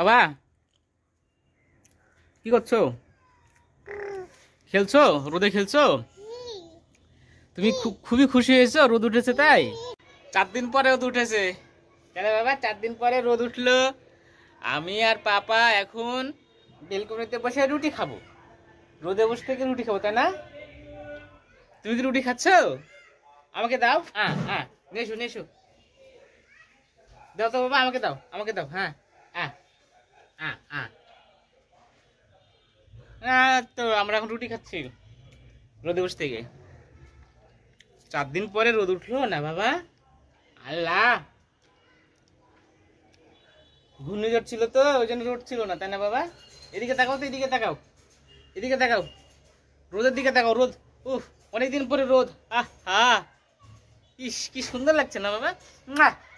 বাবা কি করছো খেলছো রোদে খেলছো তুমি খুবই খুশি হয়েছো রোদ উঠেছে তাই চার দিন পরে রোদ উঠেছে তাহলে বাবা চার দিন পরে রোদ উঠলো আমি আর পাপা এখন বেলকনিতে বসে রুটি খাবো রোদে বসে থেকে রুটি খাবো তাই না তুমি কি রুটি খাচ্ছ আমাকে দাও হ্যাঁ হ্যাঁ নেশো নেশো দাও তো বাবা আমাকে দাও আমাকে দাও হ্যাঁ তো আমরা এখন রুটি খাচ্ছি রোদে বসে থেকে চার দিন পরে রোদ উঠলো না বাবা আল্লাহ ঘূর্ণিঝড় ছিল তো ওই জন্য রোড ছিল না তাই না বাবা এদিকে তাকাও তো এদিকে তাকাও এদিকে তাকাও রোদের দিকে তাকাও রোদ উহ অনেকদিন পরে রোদ আহ হা ইস কি সুন্দর লাগছে না বাবা না